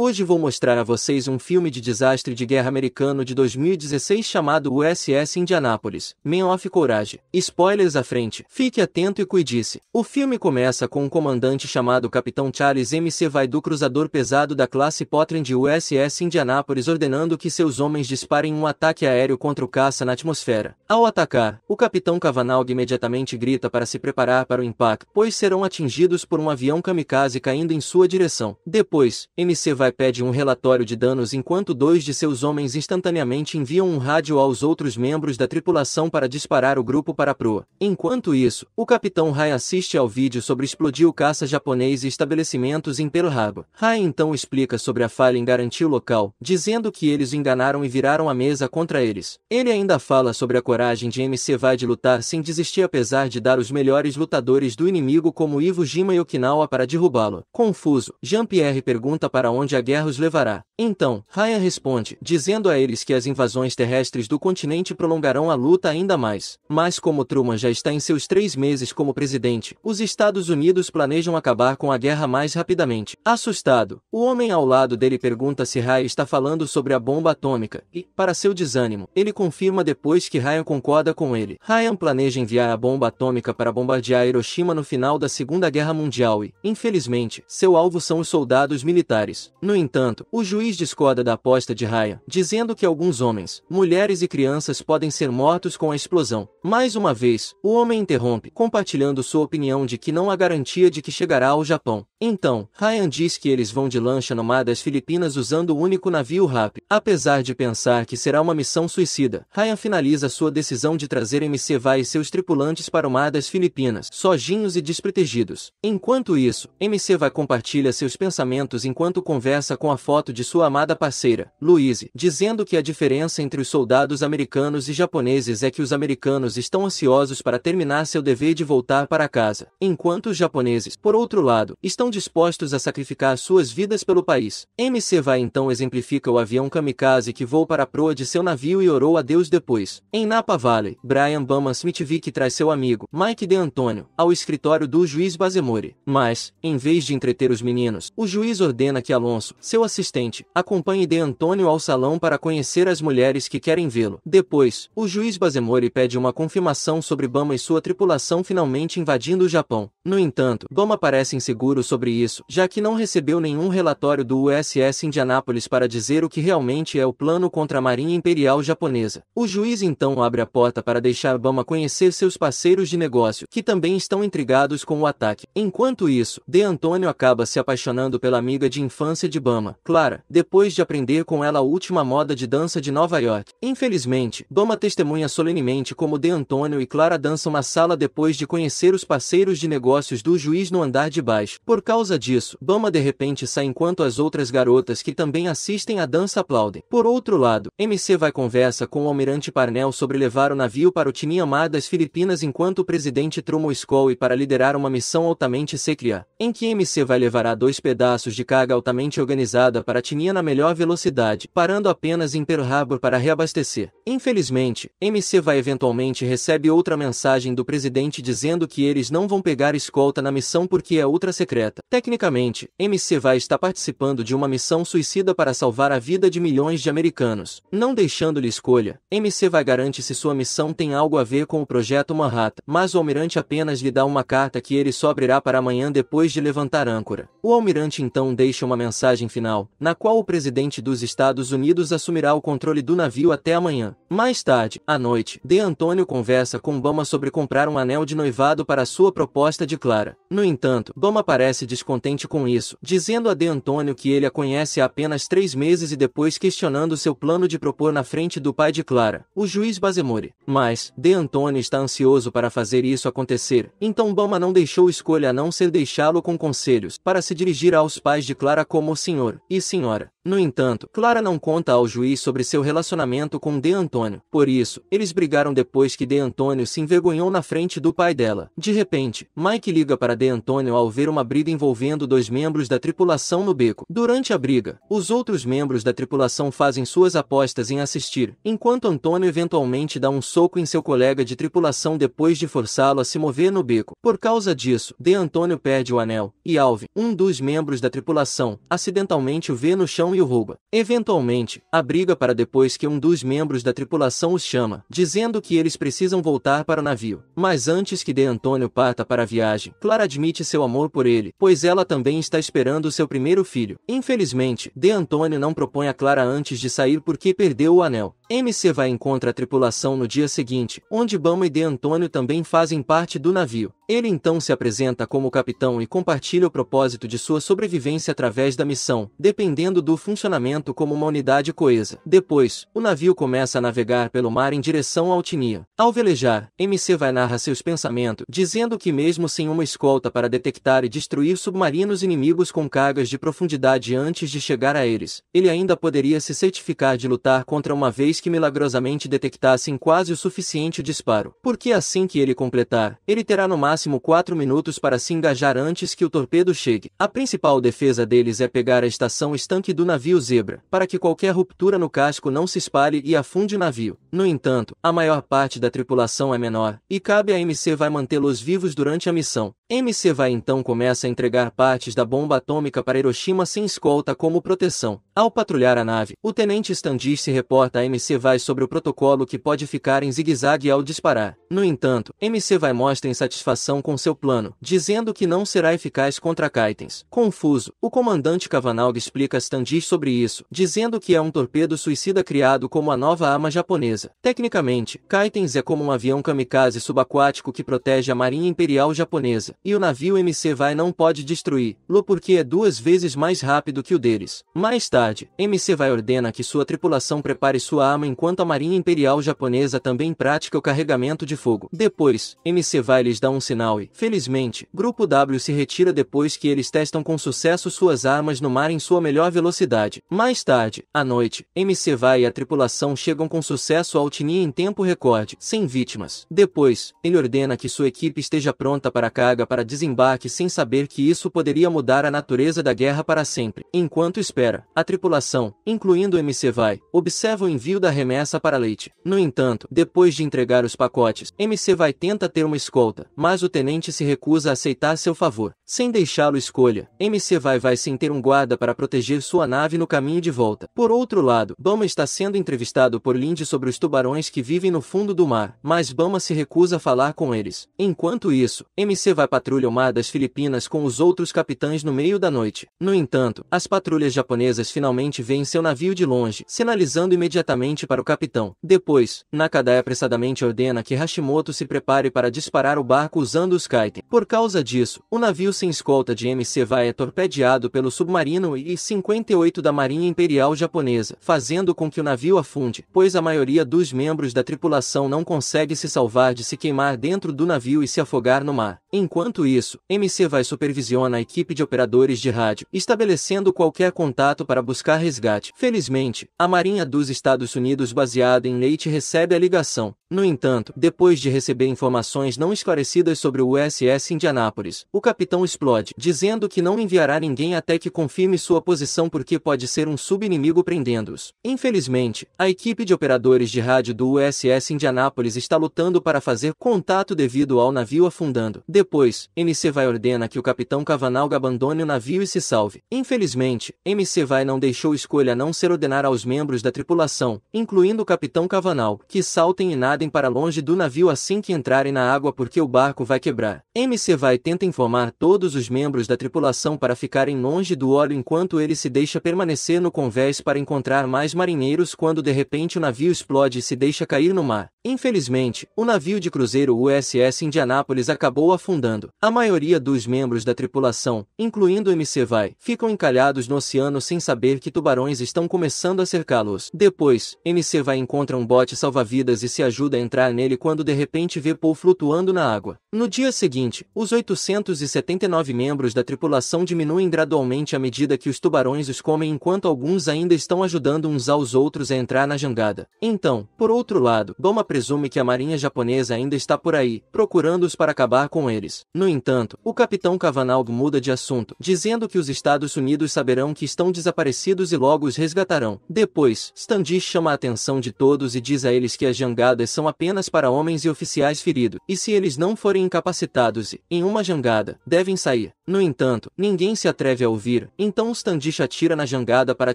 Hoje vou mostrar a vocês um filme de desastre de guerra americano de 2016 chamado USS Indianapolis, Man of Courage. Spoilers à frente, fique atento e cuide-se. O filme começa com um comandante chamado Capitão Charles M. Vai do cruzador pesado da classe Potrin de USS Indianapolis ordenando que seus homens disparem um ataque aéreo contra o caça na atmosfera. Ao atacar, o Capitão Cavanaugh imediatamente grita para se preparar para o impacto, pois serão atingidos por um avião kamikaze caindo em sua direção. Depois, MC vai Samurai pede um relatório de danos enquanto dois de seus homens instantaneamente enviam um rádio aos outros membros da tripulação para disparar o grupo para a proa. Enquanto isso, o capitão Rai assiste ao vídeo sobre explodir o caça japonês e estabelecimentos em Pearl Harbor. Rai então explica sobre a falha em garantir o local, dizendo que eles o enganaram e viraram a mesa contra eles. Ele ainda fala sobre a coragem de MC Vai de lutar sem desistir apesar de dar os melhores lutadores do inimigo como Iwo Jima e Okinawa para derrubá-lo. Confuso, Jean-Pierre pergunta para onde a guerra os levará. Então, Ryan responde, dizendo a eles que as invasões terrestres do continente prolongarão a luta ainda mais. Mas como Truman já está em seus três meses como presidente, os Estados Unidos planejam acabar com a guerra mais rapidamente. Assustado, o homem ao lado dele pergunta se Ryan está falando sobre a bomba atômica, e, para seu desânimo, ele confirma depois que Ryan concorda com ele. Ryan planeja enviar a bomba atômica para bombardear Hiroshima no final da Segunda Guerra Mundial e, infelizmente, seu alvo são os soldados militares. No entanto, o juiz discorda da aposta de Raya, dizendo que alguns homens, mulheres e crianças podem ser mortos com a explosão. Mais uma vez, o homem interrompe, compartilhando sua opinião de que não há garantia de que chegará ao Japão. Então, Ryan diz que eles vão de lancha no mar das Filipinas usando o único navio rápido. Apesar de pensar que será uma missão suicida, Ryan finaliza sua decisão de trazer MC Vai e seus tripulantes para o mar das Filipinas, sozinhos e desprotegidos. Enquanto isso, MC Vai compartilha seus pensamentos enquanto conversa conversa com a foto de sua amada parceira, Louise, dizendo que a diferença entre os soldados americanos e japoneses é que os americanos estão ansiosos para terminar seu dever de voltar para casa, enquanto os japoneses, por outro lado, estão dispostos a sacrificar suas vidas pelo país. MC vai então exemplifica o avião kamikaze que voou para a proa de seu navio e orou a Deus depois. Em Napa Valley, Brian Bama Smithvick traz seu amigo, Mike De Antonio, ao escritório do juiz Bazemore. Mas, em vez de entreter os meninos, o juiz ordena que Alonso seu assistente, acompanhe De Antônio ao salão para conhecer as mulheres que querem vê-lo. Depois, o juiz Bazemori pede uma confirmação sobre Bama e sua tripulação finalmente invadindo o Japão. No entanto, Bama parece inseguro sobre isso, já que não recebeu nenhum relatório do USS Indianápolis para dizer o que realmente é o plano contra a Marinha Imperial Japonesa. O juiz então abre a porta para deixar Bama conhecer seus parceiros de negócio, que também estão intrigados com o ataque. Enquanto isso, De Antônio acaba se apaixonando pela amiga de infância dança de Bama, Clara, depois de aprender com ela a última moda de dança de Nova York. Infelizmente, Bama testemunha solenemente como De Antônio e Clara dançam na sala depois de conhecer os parceiros de negócios do juiz no andar de baixo. Por causa disso, Bama de repente sai enquanto as outras garotas que também assistem à dança aplaudem. Por outro lado, MC vai conversa com o almirante Parnell sobre levar o navio para o Tiniamar das Filipinas enquanto o presidente Truman Scully para liderar uma missão altamente secreta, em que MC vai levar dois pedaços de carga altamente organizada para tinha na melhor velocidade, parando apenas em Pearl Harbor para reabastecer. Infelizmente, MC vai eventualmente recebe outra mensagem do presidente dizendo que eles não vão pegar escolta na missão porque é ultra secreta. Tecnicamente, MC vai está participando de uma missão suicida para salvar a vida de milhões de americanos. Não deixando-lhe escolha, MC vai garante se sua missão tem algo a ver com o projeto Manhattan, mas o almirante apenas lhe dá uma carta que ele só abrirá para amanhã depois de levantar âncora. O almirante então deixa uma mensagem mensagem final, na qual o presidente dos Estados Unidos assumirá o controle do navio até amanhã. Mais tarde, à noite, De Antônio conversa com Obama sobre comprar um anel de noivado para sua proposta de Clara. No entanto, Obama parece descontente com isso, dizendo a De Antônio que ele a conhece há apenas três meses e depois questionando seu plano de propor na frente do pai de Clara, o juiz Bazemore. Mas, De Antônio está ansioso para fazer isso acontecer, então Obama não deixou escolha a não ser deixá-lo com conselhos, para se dirigir aos pais de Clara como senhor e senhora. No entanto, Clara não conta ao juiz sobre seu relacionamento com De Antônio. Por isso, eles brigaram depois que De Antônio se envergonhou na frente do pai dela. De repente, Mike liga para De Antônio ao ver uma briga envolvendo dois membros da tripulação no beco. Durante a briga, os outros membros da tripulação fazem suas apostas em assistir, enquanto Antônio eventualmente dá um soco em seu colega de tripulação depois de forçá-lo a se mover no beco. Por causa disso, De Antônio perde o anel, e Alvin, um dos membros da tripulação, acidentalmente o vê no chão e e o rouba. Eventualmente, a briga para depois que um dos membros da tripulação os chama, dizendo que eles precisam voltar para o navio. Mas antes que De Antônio parta para a viagem, Clara admite seu amor por ele, pois ela também está esperando seu primeiro filho. Infelizmente, De Antônio não propõe a Clara antes de sair porque perdeu o anel. MC vai encontra a tripulação no dia seguinte, onde Bama e De Antônio também fazem parte do navio. Ele então se apresenta como capitão e compartilha o propósito de sua sobrevivência através da missão, dependendo do funcionamento como uma unidade coesa. Depois, o navio começa a navegar pelo mar em direção ao Tinia. Ao velejar, MC vai narra seus pensamentos, dizendo que mesmo sem uma escolta para detectar e destruir submarinos inimigos com cargas de profundidade antes de chegar a eles, ele ainda poderia se certificar de lutar contra uma vez depois que milagrosamente detectassem quase o suficiente disparo, porque assim que ele completar, ele terá no máximo 4 minutos para se engajar antes que o torpedo chegue. A principal defesa deles é pegar a estação estanque do navio Zebra, para que qualquer ruptura no casco não se espalhe e afunde o navio. No entanto, a maior parte da tripulação é menor, e cabe a MC vai mantê-los vivos durante a missão. MC vai então começa a entregar partes da bomba atômica para Hiroshima sem escolta como proteção. Ao patrulhar a nave, o tenente Standish se reporta a MC MC Vai sobre o protocolo que pode ficar em zigue-zague ao disparar. No entanto, MC Vai mostra insatisfação com seu plano, dizendo que não será eficaz contra Kaitens. Confuso, o comandante Kavanagh explica a Standish sobre isso, dizendo que é um torpedo suicida criado como a nova arma japonesa. Tecnicamente, Kaitens é como um avião kamikaze subaquático que protege a marinha imperial japonesa, e o navio MC Vai não pode destruir, lo porque é duas vezes mais rápido que o deles. Mais tarde, MC Vai ordena que sua tripulação prepare sua arma enquanto a Marinha Imperial Japonesa também pratica o carregamento de fogo. Depois, MC vai lhes dá um sinal e, felizmente, Grupo W se retira depois que eles testam com sucesso suas armas no mar em sua melhor velocidade. Mais tarde, à noite, MC vai e a tripulação chegam com sucesso ao Tinia em tempo recorde, sem vítimas. Depois, ele ordena que sua equipe esteja pronta para a carga para desembarque sem saber que isso poderia mudar a natureza da guerra para sempre. Enquanto espera, a tripulação, incluindo MC vai, observa o envio da da remessa para Leite. No entanto, depois de entregar os pacotes, MC vai tenta ter uma escolta, mas o tenente se recusa a aceitar seu favor. Sem deixá-lo escolha, MC vai vai sem ter um guarda para proteger sua nave no caminho de volta. Por outro lado, Bama está sendo entrevistado por Lindy sobre os tubarões que vivem no fundo do mar, mas Bama se recusa a falar com eles. Enquanto isso, MC vai patrulha o mar das Filipinas com os outros capitães no meio da noite. No entanto, as patrulhas japonesas finalmente veem seu navio de longe, sinalizando imediatamente frente para o capitão. Depois, Nakadai apressadamente ordena que Hashimoto se prepare para disparar o barco usando os kaiten. Por causa disso, o navio sem escolta de MC Vai é torpedeado pelo submarino I-58 da Marinha Imperial Japonesa, fazendo com que o navio afunde, pois a maioria dos membros da tripulação não consegue se salvar de se queimar dentro do navio e se afogar no mar. Enquanto isso, MC Vai supervisiona a equipe de operadores de rádio, estabelecendo qualquer contato para buscar resgate. Felizmente, a Marinha dos Estados Unidos baseada em Leite recebe a ligação. No entanto, depois de receber informações não esclarecidas sobre o USS Indianápolis, o capitão explode, dizendo que não enviará ninguém até que confirme sua posição porque pode ser um subinimigo prendendo-os. Infelizmente, a equipe de operadores de rádio do USS Indianápolis está lutando para fazer contato devido ao navio afundando. Depois, MC vai ordena que o capitão Cavanaugh abandone o navio e se salve. Infelizmente, MC vai não deixou escolha a não ser ordenar aos membros da tripulação, incluindo o capitão Cavanal, que saltem e nadem para longe do navio assim que entrarem na água porque o barco vai quebrar. MC vai tenta informar todos os membros da tripulação para ficarem longe do óleo enquanto ele se deixa permanecer no convés para encontrar mais marinheiros quando de repente o navio explode e se deixa cair no mar. Infelizmente, o navio de cruzeiro USS Indianápolis acabou afundando. A maioria dos membros da tripulação, incluindo MC Vai, ficam encalhados no oceano sem saber que tubarões estão começando a cercá-los. Depois, MC Vai encontra um bote salva-vidas e se ajuda a entrar nele quando de repente vê Paul flutuando na água. No dia seguinte, os 879 membros da tripulação diminuem gradualmente à medida que os tubarões os comem enquanto alguns ainda estão ajudando uns aos outros a entrar na jangada. Então, por outro lado, Doma presume que a marinha japonesa ainda está por aí, procurando-os para acabar com eles. No entanto, o capitão Cavanaugh muda de assunto, dizendo que os Estados Unidos saberão que estão desaparecidos e logo os resgatarão. Depois, Standish chama a atenção de todos e diz a eles que as jangadas são apenas para homens e oficiais feridos, e se eles não forem incapacitados e, em uma jangada, devem sair. No entanto, ninguém se atreve a ouvir, então Standish atira na jangada para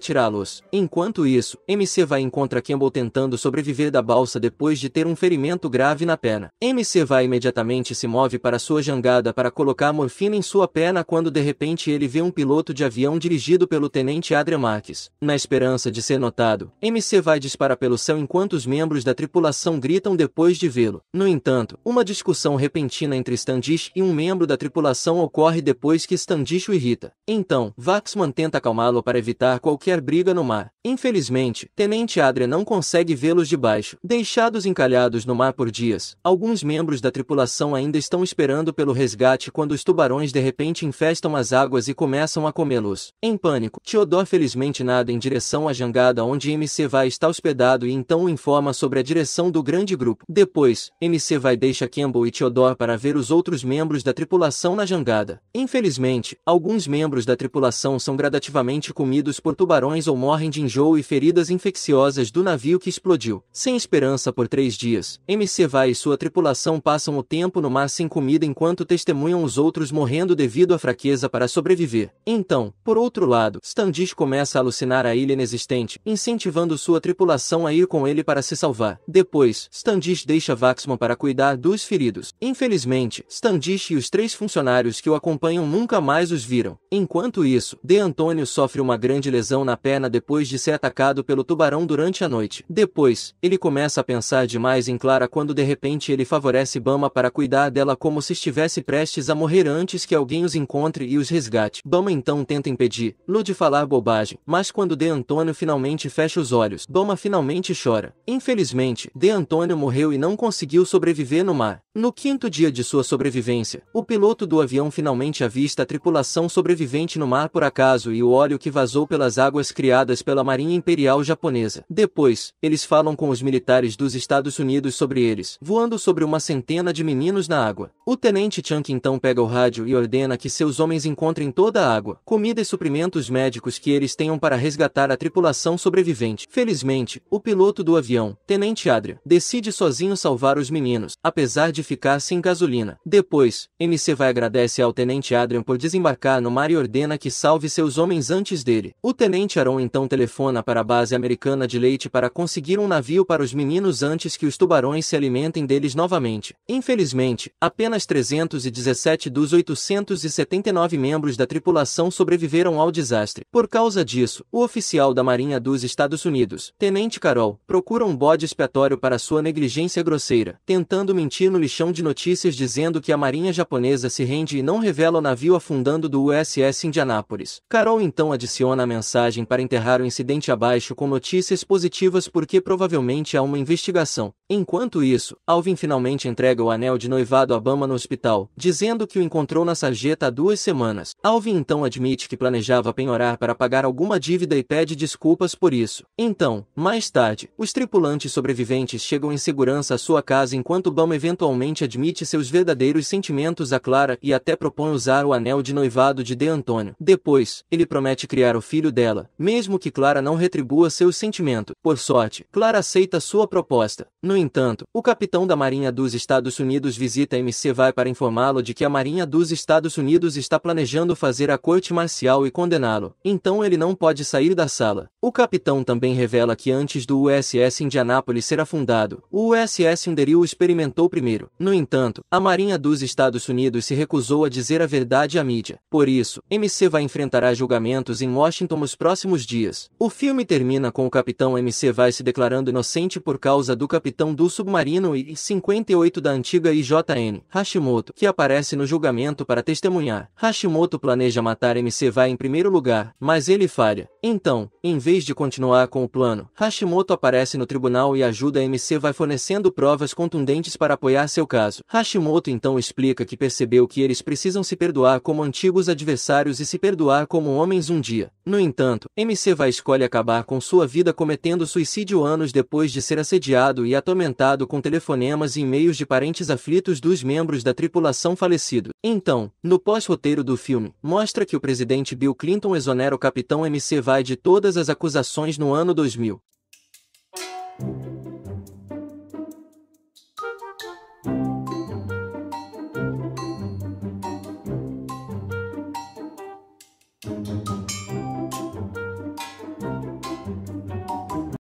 tirá-los. Enquanto isso, MC vai encontrar Campbell tentando sobreviver da balsa depois de de ter um ferimento grave na perna. MC vai imediatamente se move para sua jangada para colocar morfina em sua perna quando de repente ele vê um piloto de avião dirigido pelo tenente Adrian Marques. Na esperança de ser notado, MC vai dispara pelo céu enquanto os membros da tripulação gritam depois de vê-lo. No entanto, uma discussão repentina entre Standish e um membro da tripulação ocorre depois que Standish o irrita. Então, Vaxman tenta acalmá-lo para evitar qualquer briga no mar. Infelizmente, Tenente Adrian não consegue vê-los de baixo, deixados em encalhados no mar por dias, alguns membros da tripulação ainda estão esperando pelo resgate quando os tubarões de repente infestam as águas e começam a comê-los. Em pânico, Theodore felizmente nada em direção à jangada onde MC vai está hospedado e então o informa sobre a direção do grande grupo. Depois, MC vai deixa Campbell e Theodore para ver os outros membros da tripulação na jangada. Infelizmente, alguns membros da tripulação são gradativamente comidos por tubarões ou morrem de enjoo e feridas infecciosas do navio que explodiu. Sem esperança por três três dias, MC Vai e sua tripulação passam o tempo no mar sem comida enquanto testemunham os outros morrendo devido à fraqueza para sobreviver. Então, por outro lado, Standish começa a alucinar a ilha inexistente, incentivando sua tripulação a ir com ele para se salvar. Depois, Standish deixa Vaxman para cuidar dos feridos. Infelizmente, Standish e os três funcionários que o acompanham nunca mais os viram. Enquanto isso, De Antônio sofre uma grande lesão na perna depois de ser atacado pelo tubarão durante a noite. Depois, ele começa a pensar de demais em Clara quando de repente ele favorece Bama para cuidar dela como se estivesse prestes a morrer antes que alguém os encontre e os resgate. Bama então tenta impedir Lu de falar bobagem, mas quando De Antônio finalmente fecha os olhos, Bama finalmente chora. Infelizmente, De Antônio morreu e não conseguiu sobreviver no mar. No quinto dia de sua sobrevivência, o piloto do avião finalmente avista a tripulação sobrevivente no mar por acaso e o óleo que vazou pelas águas criadas pela Marinha Imperial Japonesa. Depois, eles falam com os militares dos Estados Estados Unidos sobre eles, voando sobre uma centena de meninos na água. O tenente Chunk então pega o rádio e ordena que seus homens encontrem toda a água, comida e suprimentos médicos que eles tenham para resgatar a tripulação sobrevivente. Felizmente, o piloto do avião, Tenente Adria, decide sozinho salvar os meninos, apesar de ficar sem gasolina. Depois, MC vai agradece ao Tenente Adrian por desembarcar no mar e ordena que salve seus homens antes dele. O Tenente Aron então telefona para a base americana de leite para conseguir um navio para os meninos antes que os tubarões se alimentem deles novamente. Infelizmente, apenas 317 dos 879 membros da tripulação sobreviveram ao desastre. Por causa disso, o oficial da Marinha dos Estados Unidos, Tenente Carol, procura um bode expiatório para sua negligência grosseira, tentando mentir no lixão de notícias dizendo que a Marinha japonesa se rende e não revela o navio afundando do USS Indianápolis. Carol então adiciona a mensagem para enterrar o incidente abaixo com notícias positivas porque provavelmente há uma investigação 种 Enquanto isso, Alvin finalmente entrega o anel de noivado a Bama no hospital, dizendo que o encontrou na sarjeta há duas semanas. Alvin então admite que planejava penhorar para pagar alguma dívida e pede desculpas por isso. Então, mais tarde, os tripulantes sobreviventes chegam em segurança à sua casa enquanto Bama eventualmente admite seus verdadeiros sentimentos a Clara e até propõe usar o anel de noivado de De Antônio. Depois, ele promete criar o filho dela, mesmo que Clara não retribua seus sentimentos. Por sorte, Clara aceita sua proposta. No entanto, o capitão da Marinha dos Estados Unidos visita MC Vai para informá-lo de que a Marinha dos Estados Unidos está planejando fazer a corte marcial e condená-lo, então ele não pode sair da sala. O capitão também revela que antes do USS Indianapolis ser afundado, o USS Underhill experimentou primeiro. No entanto, a Marinha dos Estados Unidos se recusou a dizer a verdade à mídia. Por isso, MC Vai enfrentará julgamentos em Washington nos próximos dias. O filme termina com o capitão MC Vai se declarando inocente por causa do capitão capitão do submarino e 58 da antiga IJN, Hashimoto, que aparece no julgamento para testemunhar. Hashimoto planeja matar MC Vai em primeiro lugar, mas ele falha. Então, em vez de continuar com o plano, Hashimoto aparece no tribunal e ajuda MC Vai fornecendo provas contundentes para apoiar seu caso. Hashimoto então explica que percebeu que eles precisam se perdoar como antigos adversários e se perdoar como homens um dia. No entanto, MC Vai escolhe acabar com sua vida cometendo suicídio anos depois de ser assediado e atormentado aumentado com telefonemas e e-mails de parentes aflitos dos membros da tripulação falecido. Então, no pós-roteiro do filme, mostra que o presidente Bill Clinton exonera o capitão MC Vai de todas as acusações no ano 2000.